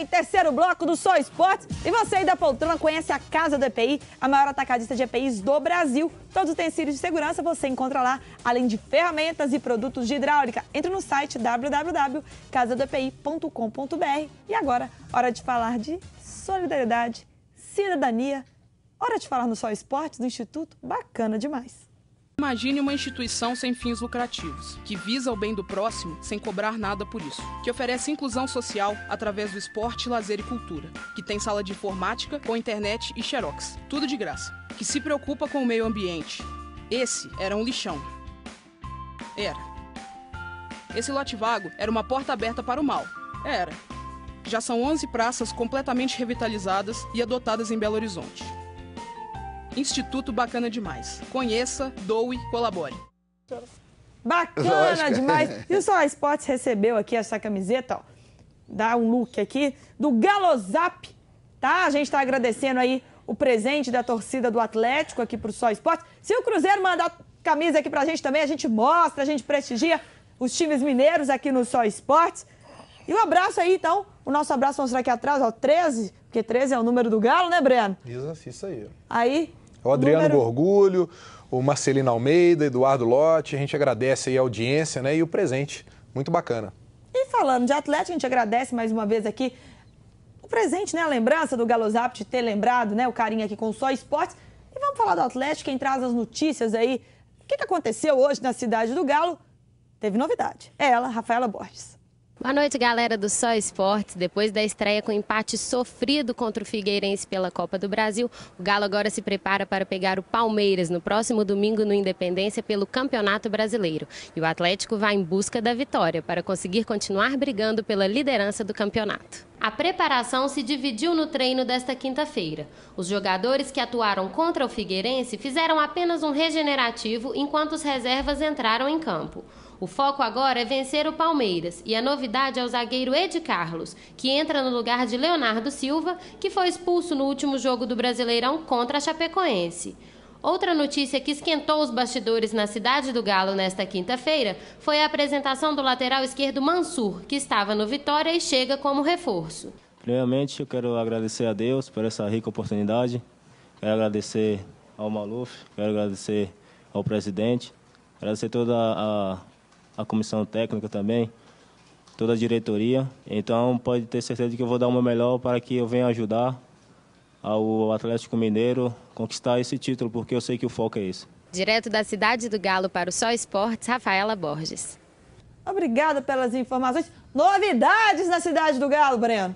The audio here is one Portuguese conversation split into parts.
aí, terceiro bloco do Só Esportes. E você aí da poltrona conhece a Casa do EPI, a maior atacadista de EPIs do Brasil. Todos os utensílios de segurança você encontra lá, além de ferramentas e produtos de hidráulica. Entre no site www.casadoepi.com.br. E agora, hora de falar de solidariedade, cidadania. Hora de falar no Só Esportes do Instituto. Bacana demais. Imagine uma instituição sem fins lucrativos, que visa o bem do próximo sem cobrar nada por isso, que oferece inclusão social através do esporte, lazer e cultura, que tem sala de informática com internet e xerox, tudo de graça, que se preocupa com o meio ambiente. Esse era um lixão. Era. Esse lote vago era uma porta aberta para o mal. Era. Já são 11 praças completamente revitalizadas e adotadas em Belo Horizonte. Instituto Bacana Demais. Conheça, doe, colabore. Bacana Lógico. É. demais! E o Solar Sports recebeu aqui essa camiseta, ó. Dá um look aqui, do Galozap, tá? A gente está agradecendo aí o presente da torcida do Atlético aqui pro Sol Esportes. Se o Cruzeiro mandar camisa aqui pra gente também, a gente mostra, a gente prestigia os times mineiros aqui no Sol Esportes. E um abraço aí, então. O nosso abraço vamos mostrar aqui atrás, ó, 13, porque 13 é o número do Galo, né, Breno? Isso, isso aí. Aí, é o Adriano Número... Gorgulho, o Marcelino Almeida, Eduardo Lotti. A gente agradece a audiência né, e o presente. Muito bacana. E falando de atleta, a gente agradece mais uma vez aqui o presente, né? A lembrança do Galo Zap de ter lembrado, né? O carinho aqui com só esportes. E vamos falar do Atlético, quem traz as notícias aí. O que aconteceu hoje na cidade do Galo? Teve novidade. É ela, Rafaela Borges. Boa noite, galera do Só Esportes. Depois da estreia com empate sofrido contra o Figueirense pela Copa do Brasil, o Galo agora se prepara para pegar o Palmeiras no próximo domingo no Independência pelo Campeonato Brasileiro. E o Atlético vai em busca da vitória para conseguir continuar brigando pela liderança do campeonato. A preparação se dividiu no treino desta quinta-feira. Os jogadores que atuaram contra o Figueirense fizeram apenas um regenerativo enquanto os reservas entraram em campo. O foco agora é vencer o Palmeiras e a novidade é o zagueiro Ed Carlos, que entra no lugar de Leonardo Silva, que foi expulso no último jogo do Brasileirão contra a Chapecoense. Outra notícia que esquentou os bastidores na cidade do Galo nesta quinta-feira foi a apresentação do lateral esquerdo Mansur, que estava no Vitória e chega como reforço. Primeiramente, eu quero agradecer a Deus por essa rica oportunidade. Quero agradecer ao Maluf, quero agradecer ao presidente, agradecer toda a a comissão técnica também, toda a diretoria. Então pode ter certeza de que eu vou dar o meu melhor para que eu venha ajudar ao Atlético Mineiro conquistar esse título, porque eu sei que o foco é esse. Direto da cidade do Galo para o Só Esportes, Rafaela Borges. Obrigada pelas informações. Novidades na cidade do Galo, Breno.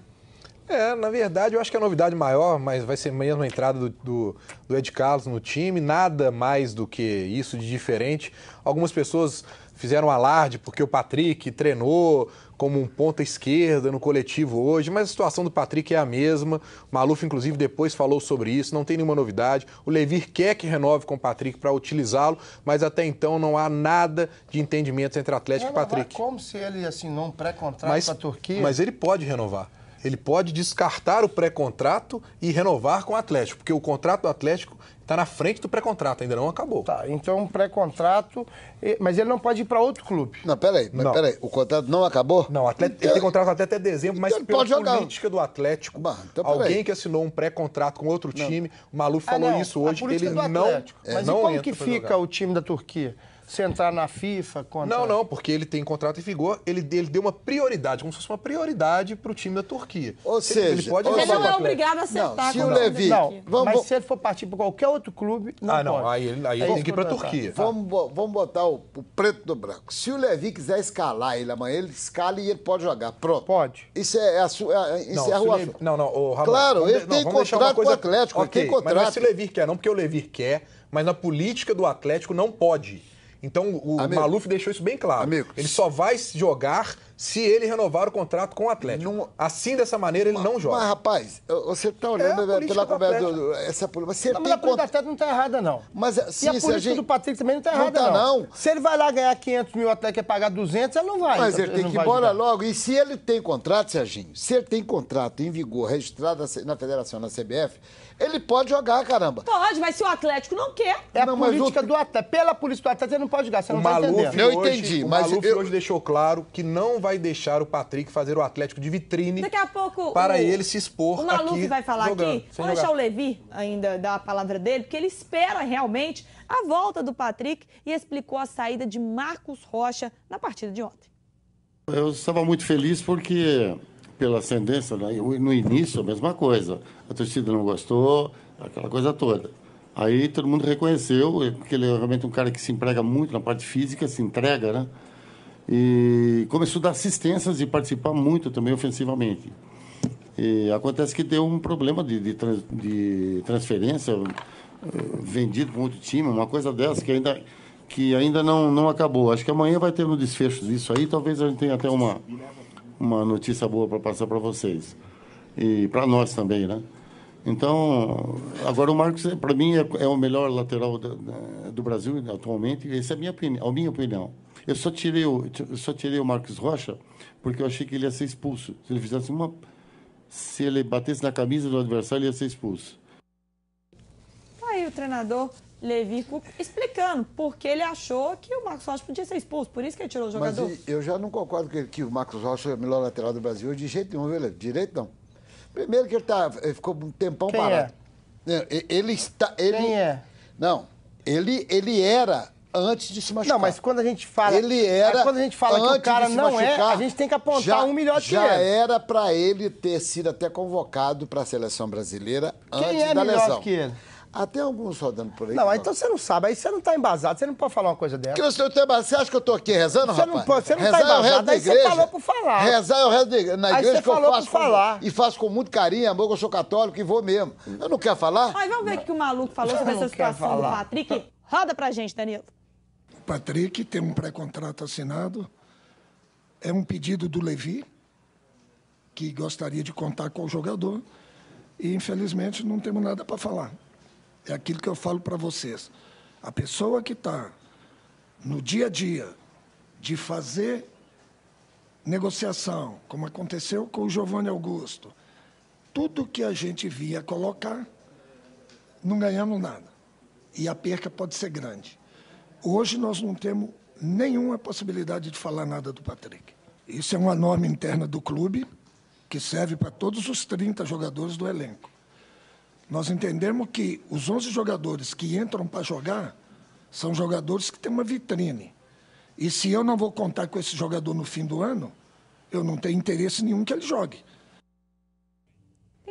É, na verdade, eu acho que a novidade maior, mas vai ser mesmo a entrada do, do, do Ed Carlos no time, nada mais do que isso de diferente. Algumas pessoas fizeram alarde porque o Patrick treinou como um ponta esquerda no coletivo hoje, mas a situação do Patrick é a mesma. O Maluf, inclusive, depois falou sobre isso, não tem nenhuma novidade. O Levir quer que renove com o Patrick para utilizá-lo, mas até então não há nada de entendimento entre Atlético e Patrick. Como se ele assim não pré contrato para a Turquia? Mas ele pode renovar ele pode descartar o pré-contrato e renovar com o Atlético, porque o contrato do Atlético está na frente do pré-contrato, ainda não acabou. Tá, então pré-contrato, mas ele não pode ir para outro clube. Não, peraí, mas não. peraí, o contrato não acabou? Não, atleta, então, ele tem contrato até, até dezembro, então mas pela pode jogar. política do Atlético, bah, então alguém que assinou um pré-contrato com outro time, ah, não. o Maluf falou ah, isso hoje, ele não, é. não Mas e como entra que fica o time da Turquia? entrar na FIFA? Contra... Não, não, porque ele tem contrato em vigor, ele, ele deu uma prioridade, como se fosse uma prioridade para o time da Turquia. Ou seja, ele, pode ele não é obrigado a acertar se o é Levi, não, vamos, mas se ele for partir para qualquer outro clube, não ah, não, pode. Aí ele, aí ele tem que ir para a Turquia. Vamos, vamos botar o, o, preto do branco. Se o Levi quiser escalar ele amanhã, ele escala e ele pode jogar. Pronto. Pode. Isso é, a sua, é, isso não, é a Levi, não, não, o Ramon, Claro, vamos, ele tem contrato com o Atlético, okay, tem contrato. Mas não é se o Levi quer, não porque o Levi quer, mas na política do Atlético não pode. Então o amigo, Maluf deixou isso bem claro. ele só vai jogar se ele renovar o contrato com o Atlético. Não... Assim, dessa maneira, ele mas, não joga. Mas, rapaz, você está é olhando é pela conversa. Do, do, essa, você não, mas a política cont... do Atlético não está errada, não. Mas, sim, e a política a gente... do Patrick também não está errada, não, tá, não. não. Se ele vai lá ganhar 500 mil, o Atlético é pagar 200, ele não vai. Mas ele, ele tem que ir embora ajudar. logo. E se ele tem contrato, Serginho, se ele tem contrato em vigor, registrado na Federação, na CBF, ele pode jogar, caramba. Pode, mas se o Atlético não quer. É não, a política o... do Atlético. Pela política do Atlético, ele não pode jogar. Você o não tá Maluf vai entender. Hoje, eu entendi, o mas. Maluf eu... hoje deixou claro que não vai vai deixar o Patrick fazer o Atlético de vitrine Daqui a pouco para o, ele se expor O maluco aqui, vai falar jogando, aqui. Vou deixar o Levi ainda dar a palavra dele, porque ele espera realmente a volta do Patrick e explicou a saída de Marcos Rocha na partida de ontem. Eu estava muito feliz porque pela ascendência, né, no início a mesma coisa. A torcida não gostou, aquela coisa toda. Aí todo mundo reconheceu que ele é realmente um cara que se emprega muito na parte física, se entrega, né? E começou a dar assistências e participar muito também ofensivamente. E acontece que deu um problema de, de, trans, de transferência, eh, vendido para outro time, uma coisa dessa que ainda, que ainda não, não acabou. Acho que amanhã vai ter um desfecho disso aí, talvez a gente tenha até uma, uma notícia boa para passar para vocês. E para nós também, né? Então, agora o Marcos, para mim, é, é, o melhor lateral do, do Brasil atualmente, essa é a minha opinião. A minha opinião. Eu só tirei o, eu só tirei o Marcos Rocha porque eu achei que ele ia ser expulso. Se ele fizesse uma. Se ele batesse na camisa do adversário, ele ia ser expulso. Tá aí o treinador Levi explicando porque ele achou que o Marcos Rocha podia ser expulso, por isso que ele tirou o jogador. Mas eu já não concordo que, que o Marcos Rocha é o melhor lateral do Brasil de jeito nenhum, velho. Direito não. Primeiro que ele, tá, ele ficou um tempão Quem parado. É? Ele está. Ele, Quem é? Não. Ele, ele era antes de se machucar. Não, mas quando a gente fala. Ele é, era. Quando a gente fala que o cara não é, a gente tem que apontar já, um melhor que já ele. Já era para ele ter sido até convocado para a seleção brasileira Quem antes é da melhor lesão. Que ele? Até alguns rodando por aí. Não, não, então você não sabe. Aí você não está embasado. Você não pode falar uma coisa dessa. Que eu tenho, você acha que eu estou aqui rezando, você rapaz? Não pode, você não tá é embasado. Aí você falou por falar. Rezar é o resto da igreja. Na igreja você que falou eu faço por falar. Com, e faço com muito carinho, amor, que eu sou católico e vou mesmo. Eu não quero falar. Mas vamos ver o que o maluco falou sobre essa situação do Patrick. Roda pra gente, Danilo. Patrick, tem um pré-contrato assinado. É um pedido do Levi, que gostaria de contar com o jogador. E, infelizmente, não temos nada para falar. É aquilo que eu falo para vocês. A pessoa que está no dia a dia de fazer negociação, como aconteceu com o Giovanni Augusto, tudo que a gente vinha colocar, não ganhamos nada. E a perca pode ser grande. Hoje nós não temos nenhuma possibilidade de falar nada do Patrick. Isso é uma norma interna do clube que serve para todos os 30 jogadores do elenco. Nós entendemos que os 11 jogadores que entram para jogar são jogadores que têm uma vitrine. E se eu não vou contar com esse jogador no fim do ano, eu não tenho interesse nenhum que ele jogue.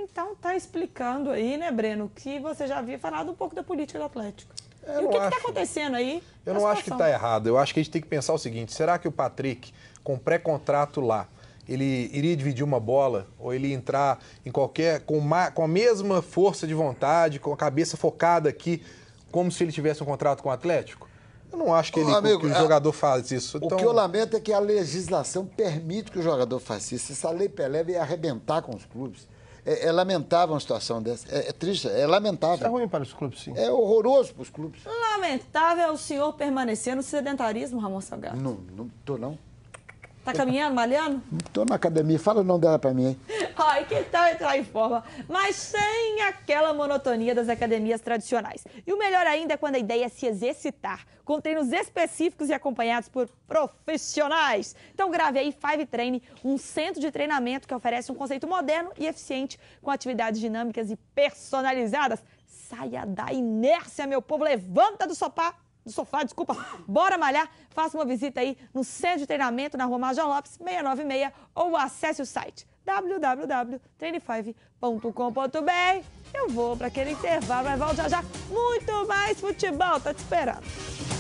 Então tá explicando aí, né, Breno, que você já havia falado um pouco da política do Atlético. Eu e o que está acontecendo aí? Eu não acho que está errado. Eu acho que a gente tem que pensar o seguinte: será que o Patrick, com pré-contrato lá, ele iria dividir uma bola ou ele entrar em qualquer com, uma, com a mesma força de vontade, com a cabeça focada aqui, como se ele tivesse um contrato com o Atlético? Eu não acho que, ele, amigo, que o é, jogador a... faz isso. Então... O que eu lamento é que a legislação permite que o jogador faça isso. Essa lei Pelé ia arrebentar com os clubes. É, é lamentável uma situação dessa. É, é triste, é lamentável. Isso é ruim para os clubes, sim. É horroroso para os clubes. Lamentável o senhor permanecer no sedentarismo, Ramon Salgado. Não, não estou não. Tá caminhando, malhando? Estou na academia. Fala o nome dela para mim, hein? Ai, que tal entrar em forma, mas sem aquela monotonia das academias tradicionais. E o melhor ainda é quando a ideia é se exercitar, com treinos específicos e acompanhados por profissionais. Então grave aí Five Train, um centro de treinamento que oferece um conceito moderno e eficiente com atividades dinâmicas e personalizadas. Saia da inércia, meu povo, levanta do sofá do sofá, desculpa, bora malhar, faça uma visita aí no Centro de Treinamento na Rua Major Lopes, 696 ou acesse o site www.train5.com.br. Eu vou para aquele intervalo, mas volto já já. Muito mais futebol, tá te esperando.